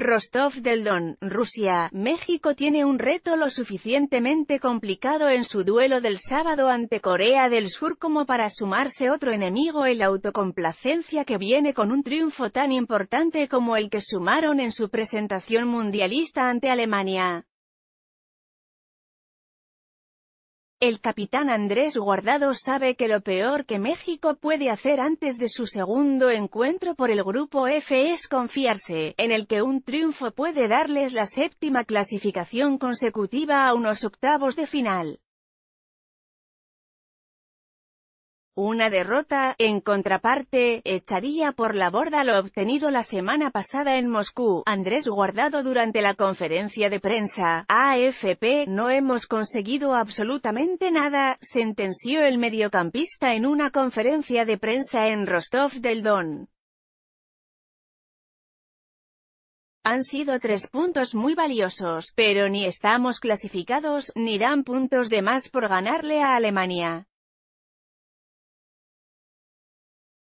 Rostov del Don, Rusia, México tiene un reto lo suficientemente complicado en su duelo del sábado ante Corea del Sur como para sumarse otro enemigo el autocomplacencia que viene con un triunfo tan importante como el que sumaron en su presentación mundialista ante Alemania. El capitán Andrés Guardado sabe que lo peor que México puede hacer antes de su segundo encuentro por el Grupo F es confiarse, en el que un triunfo puede darles la séptima clasificación consecutiva a unos octavos de final. Una derrota, en contraparte, echaría por la borda lo obtenido la semana pasada en Moscú. Andrés Guardado durante la conferencia de prensa, AFP, no hemos conseguido absolutamente nada, sentenció el mediocampista en una conferencia de prensa en Rostov del Don. Han sido tres puntos muy valiosos, pero ni estamos clasificados, ni dan puntos de más por ganarle a Alemania.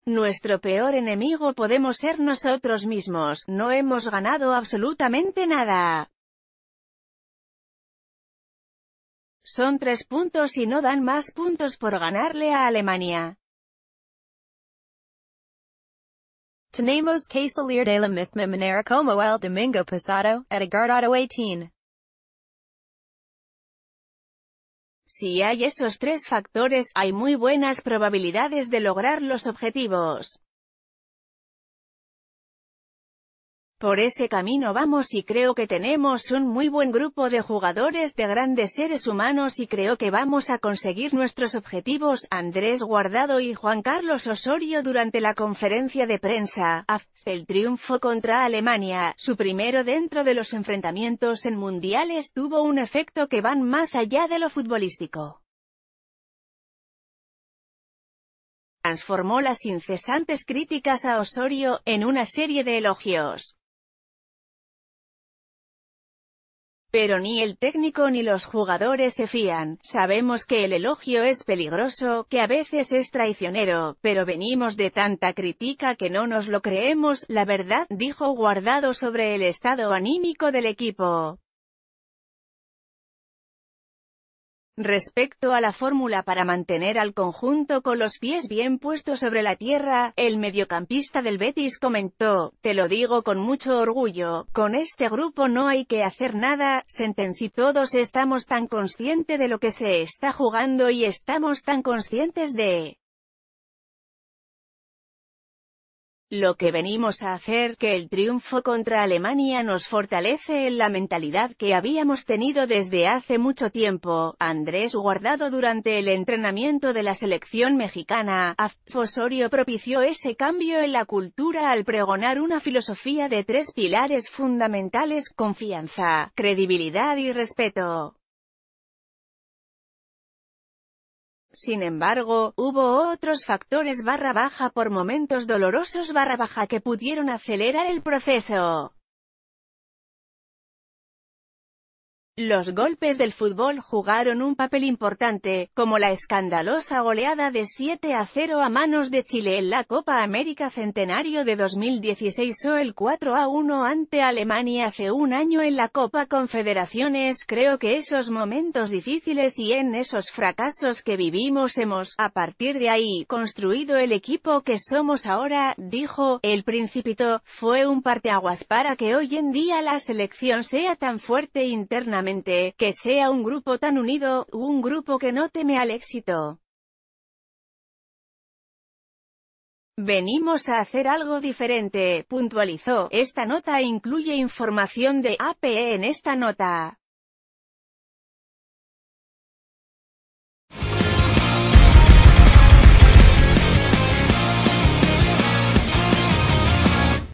Nuestro peor enemigo podemos ser nosotros mismos, no hemos ganado absolutamente nada. Son tres puntos y no dan más puntos por ganarle a Alemania. Tenemos que salir de la misma manera como el domingo pasado, at a guardado 18. Si hay esos tres factores, hay muy buenas probabilidades de lograr los objetivos. Por ese camino vamos y creo que tenemos un muy buen grupo de jugadores de grandes seres humanos y creo que vamos a conseguir nuestros objetivos. Andrés Guardado y Juan Carlos Osorio durante la conferencia de prensa, el triunfo contra Alemania, su primero dentro de los enfrentamientos en mundiales tuvo un efecto que van más allá de lo futbolístico. transformó las incesantes críticas a Osorio, en una serie de elogios. Pero ni el técnico ni los jugadores se fían, sabemos que el elogio es peligroso, que a veces es traicionero, pero venimos de tanta crítica que no nos lo creemos, la verdad, dijo guardado sobre el estado anímico del equipo. Respecto a la fórmula para mantener al conjunto con los pies bien puestos sobre la tierra, el mediocampista del Betis comentó, te lo digo con mucho orgullo, con este grupo no hay que hacer nada, si todos estamos tan conscientes de lo que se está jugando y estamos tan conscientes de Lo que venimos a hacer que el triunfo contra Alemania nos fortalece en la mentalidad que habíamos tenido desde hace mucho tiempo. Andrés Guardado durante el entrenamiento de la selección mexicana, Osorio propició ese cambio en la cultura al pregonar una filosofía de tres pilares fundamentales, confianza, credibilidad y respeto. Sin embargo, hubo otros factores barra baja por momentos dolorosos barra baja que pudieron acelerar el proceso. Los golpes del fútbol jugaron un papel importante, como la escandalosa goleada de 7 a 0 a manos de Chile en la Copa América Centenario de 2016 o el 4 a 1 ante Alemania hace un año en la Copa Confederaciones. Creo que esos momentos difíciles y en esos fracasos que vivimos hemos, a partir de ahí, construido el equipo que somos ahora, dijo, el principito, fue un parteaguas para que hoy en día la selección sea tan fuerte internamente que sea un grupo tan unido, un grupo que no teme al éxito. Venimos a hacer algo diferente, puntualizó. Esta nota incluye información de APE en esta nota.